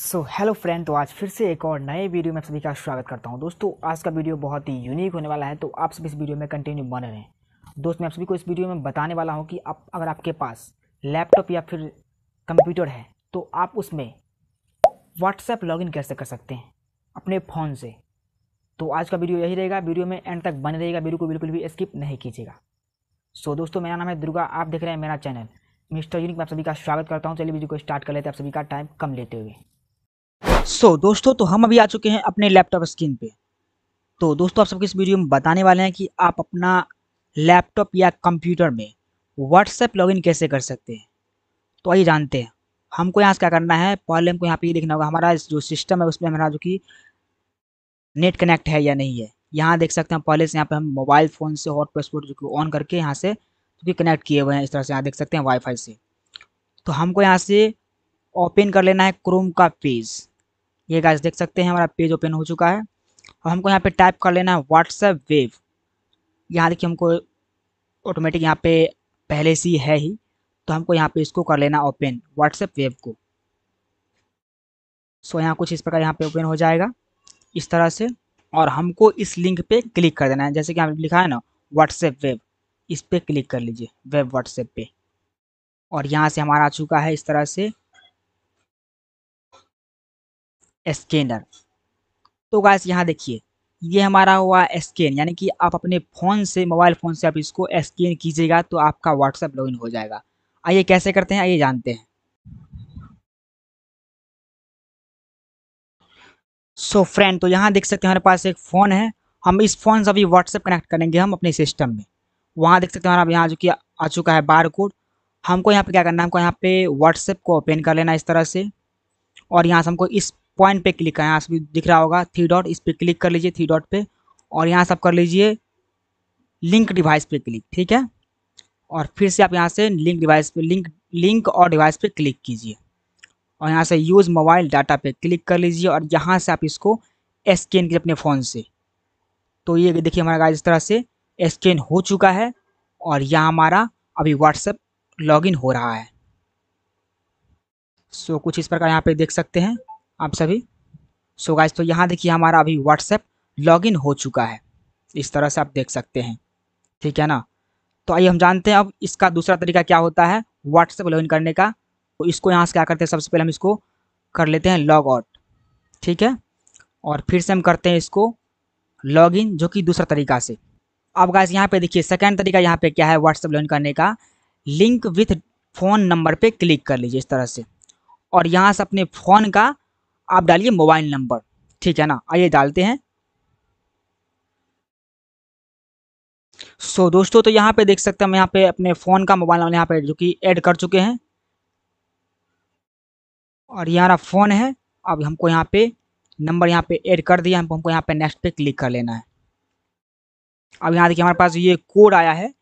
so hello friend तो आज फिर से एक और नए वीडियो में आप सभी का स्वागत करता हूं दोस्तों आज का वीडियो बहुत ही यूनिक होने वाला है तो आप सभी इस वीडियो में कंटिन्यू बने रहें दोस्त मैं आप सभी को इस वीडियो में बताने वाला हूं कि आप अगर आपके पास लैपटॉप या फिर कंप्यूटर है तो आप उसमें व्हाट्सएप इन कैसे कर सकते हैं अपने फ़ोन से तो आज का वीडियो यही रहेगा वीडियो में एंड तक बने रहेगा वीडियो को बिल्कुल भी स्किप नहीं कीजिएगा सो दोस्तों मेरा नाम है दुर्गा आप देख रहे हैं मेरा चैनल मिस्टर यूनिक में आप सभी का स्वागत करता हूँ चलिए वीडियो को स्टार्ट कर लेते हैं आप सभी का टाइम कम लेते हुए सो so, दोस्तों तो हम अभी आ चुके हैं अपने लैपटॉप स्क्रीन पे तो दोस्तों आप सबके इस वीडियो में बताने वाले हैं कि आप अपना लैपटॉप या कंप्यूटर में व्हाट्सएप लॉगिन कैसे कर सकते हैं तो आइए जानते हैं हमको यहाँ से क्या करना है पहले हमको यहाँ पे ये देखना होगा हमारा जो सिस्टम है उसमें हमारा जो कि नेट कनेक्ट है या नहीं है यहाँ देख सकते हैं पहले से यहाँ पर हम मोबाइल फ़ोन से हॉटस्पॉट जो कि ऑन करके यहाँ से जो कि कनेक्ट किए हुए हैं इस तरह से यहाँ देख सकते हैं वाईफाई से तो हमको यहाँ से ओपन कर लेना है क्रोम का पेज ये गाइस देख सकते हैं हमारा पेज ओपन हो चुका है और हमको यहाँ पे टाइप कर लेना है व्हाट्सएप वेव यहाँ देखिए हमको ऑटोमेटिक यहाँ पे पहले से है ही तो हमको यहाँ पे इसको कर लेना ओपन व्हाट्सएप वेब को सो यहाँ कुछ इस प्रकार यहाँ पे ओपन हो जाएगा इस तरह से और हमको इस लिंक पे क्लिक कर देना है जैसे कि यहाँ लिखा है ना व्हाट्सएप वेब इस पर क्लिक कर लीजिए वेब व्हाट्सएप पे और यहाँ से हमारा आ चुका है इस तरह से स्कैनर तो गाइस यहाँ देखिए ये हमारा हुआ स्कैन यानी कि आप अपने फ़ोन से मोबाइल फ़ोन से आप इसको स्कैन कीजिएगा तो आपका व्हाट्सएप लॉगिन हो जाएगा आइए कैसे करते हैं आइए जानते हैं सो so फ्रेंड तो यहाँ देख सकते हैं हमारे पास एक फ़ोन है हम इस फ़ोन से अभी व्हाट्सएप कनेक्ट करेंगे हम अपने सिस्टम में वहाँ देख सकते हैं हमारा यहाँ जो कि आ चुका है बार कोड हमको यहाँ पे क्या करना है हमको यहाँ पे व्हाट्सएप को ओपन कर लेना इस तरह से और यहाँ से हमको इस पॉइंट पे क्लिक करें यहाँ से दिख रहा होगा थ्री डॉट इस पर क्लिक कर लीजिए थ्री डॉट पे और यहाँ से आप कर लीजिए लिंक डिवाइस पे क्लिक ठीक है और फिर से आप यहाँ से लिंक डिवाइस पे लिंक लिंक और डिवाइस पे क्लिक कीजिए और यहाँ से यूज़ मोबाइल डाटा पे क्लिक कर लीजिए और यहाँ से आप इसको स्कैन कीजिए अपने फ़ोन से तो ये देखिए हमारा गाइस इस तरह से स्कैन हो चुका है और यहाँ हमारा अभी व्हाट्सएप लॉगिन हो रहा है सो so, कुछ इस प्रकार यहाँ पे देख सकते हैं आप सभी सो गाइज तो यहाँ देखिए हमारा अभी व्हाट्सएप लॉगिन हो चुका है इस तरह से आप देख सकते हैं ठीक है ना तो आइए हम जानते हैं अब इसका दूसरा तरीका क्या होता है व्हाट्सएप लॉगिन करने का तो इसको यहाँ से क्या करते हैं सबसे पहले हम इसको कर लेते हैं लॉग आउट ठीक है और फिर से हम करते हैं इसको लॉग इन जो कि दूसरा तरीका से अब गाइस यहाँ पे देखिए सेकेंड तरीका यहाँ पे क्या है व्हाट्सएप लॉगिन करने का लिंक विथ फ़ोन नंबर पे क्लिक कर लीजिए इस तरह से और यहाँ से अपने फ़ोन का आप डालिए मोबाइल नंबर ठीक है ना आइए डालते हैं सो so, दोस्तों तो यहाँ पे देख सकते हैं हम यहाँ पे अपने फ़ोन का मोबाइल नंबर यहाँ पे जो कि ऐड कर चुके हैं और यहाँ फ़ोन है अब हमको यहाँ पे नंबर यहाँ पे ऐड कर दिया हम हमको यहाँ पे नेक्स्ट पे क्लिक कर लेना है अब यहाँ देखिए हमारे पास ये कोड आया है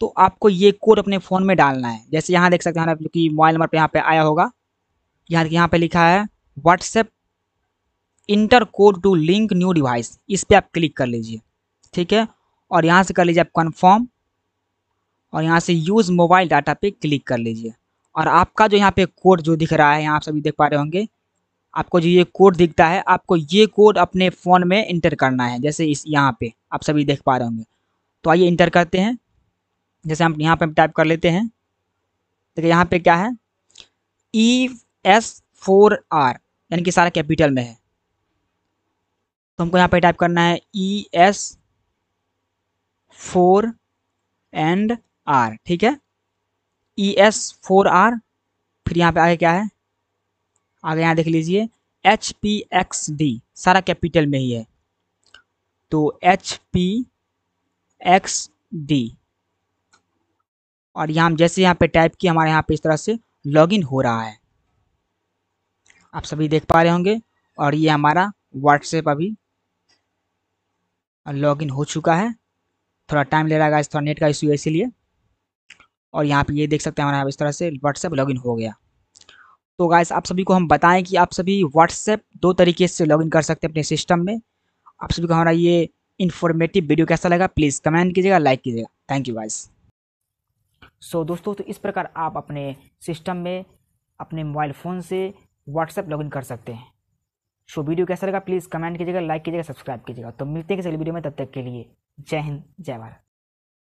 तो आपको ये कोड अपने फ़ोन में डालना है जैसे यहाँ देख सकते हैं कि मोबाइल नंबर पर यहाँ पे आया होगा यहाँ देखिए यहाँ पे लिखा है WhatsApp enter code to link new device इस पर आप क्लिक कर लीजिए ठीक है और यहाँ से कर लीजिए आप कन्फर्म और यहाँ से यूज़ मोबाइल डाटा पे क्लिक कर लीजिए और आपका जो यहाँ पे कोड जो दिख रहा है यहाँ आप सभी देख पा रहे होंगे आपको जो ये कोड दिखता है आपको ये कोड अपने फ़ोन में इंटर करना है जैसे इस यहाँ पे आप सभी देख पा रहे होंगे तो आइए इंटर करते हैं जैसे हम यहाँ पर टाइप कर लेते हैं देखिए यहाँ पे क्या है ई एस फोर आर यानी कि सारा कैपिटल में है तो हमको यहाँ पे टाइप करना है E S four and R ठीक है ई एस फोर आर फिर यहाँ पे आगे क्या है आगे यहाँ देख लीजिए एच पी एक्स डी सारा कैपिटल में ही है तो एच पी एक्स डी और यहाँ जैसे यहाँ पे टाइप किया हमारे यहाँ पे इस तरह से लॉगिन हो रहा है आप सभी देख पा रहे होंगे और ये हमारा व्हाट्सएप अभी लॉग हो चुका है थोड़ा टाइम ले रहा है इस थोड़ा नेट का इशू है इसीलिए और यहाँ पे ये देख सकते हैं हमारा इस तरह से व्हाट्सएप लॉगिन हो गया तो गाइस आप सभी को हम बताएं कि आप सभी व्हाट्सएप दो तरीके से लॉगिन कर सकते हैं अपने सिस्टम में आप सभी को हमारा ये इन्फॉर्मेटिव वीडियो कैसा लगा प्लीज़ कमेंट कीजिएगा लाइक कीजिएगा थैंक यू गाइस सो दोस्तों तो इस प्रकार आप अपने सिस्टम में अपने मोबाइल फ़ोन से व्हाट्सएप लॉगिन कर सकते हैं सो वीडियो कैसा लगा प्लीज़ कमेंट कीजिएगा लाइक कीजिएगा सब्सक्राइब कीजिएगा तो मिलते हैं किसी वीडियो में तब तक के लिए जय हिंद जय भारत